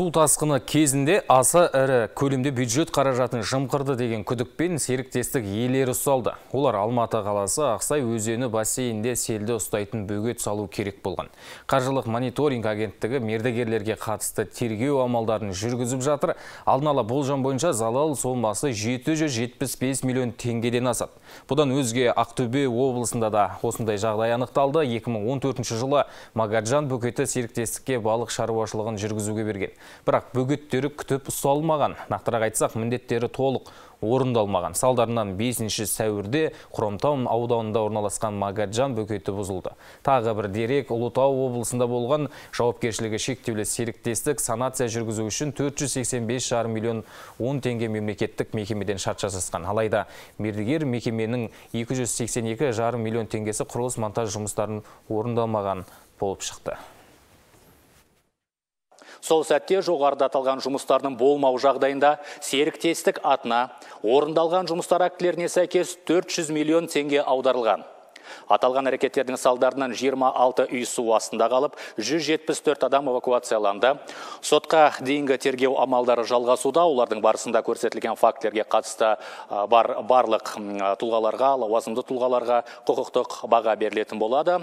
су тасқыны кезінде аса ірі көлемде бюджет қаражатын жымқырды деген күдікпен серіктестік иелері ұсталды олар алматы қаласы ақсай өзені бассейнінде селді ұстайтын бөгет салу керек болған қаржылық мониторинг агенттігі мердігерлерге қатысты тергеу амалдарын жүргізіп жатыр алдын ала болжам бойынша залал сомасы 775 миллион теңгеден асады бұдан өзге ақтөбе облысында да осындай жағдай анықталды 2014 жылы магаджан бөгеті серіктестікке балық шаруашылығын жүргізуге берген бірақ бөгеттері күтіп ұсталмаған нақтырақ айтсақ міндеттері толық орындалмаған салдарынан 5 сәуірде хромтау ауданында орналасқан магаджан бөгеті бұзылды тағы бір дерек ұлытау облысында болған жауапкершілігі шектеулі серіктестік санация жүргізу үшін 485,5 миллион 10 теңге мемлекеттік мекемеден шарт жасасқан алайда мердігер мекеменің 282,5 миллион теңгесі құрылыс монтаж жұмыстарын орындалмаған болып шықты сол сәтте жоғарыда аталған жұмыстардың болмау жағдайында серіктестік атына орындалған жұмыстар актілеріне сәйкес 400 миллион теңге аударылған аталған әрекеттердің салдарынан 26 үй су астында қалып 174 адам эвакуацияланды сотқа дейінгі тергеу амалдары жалғасуда олардың барысында көрсетілген фактілерге қатысты барлық тұлғаларға лауазымды тұлғаларға құқықтық баға берілетін болады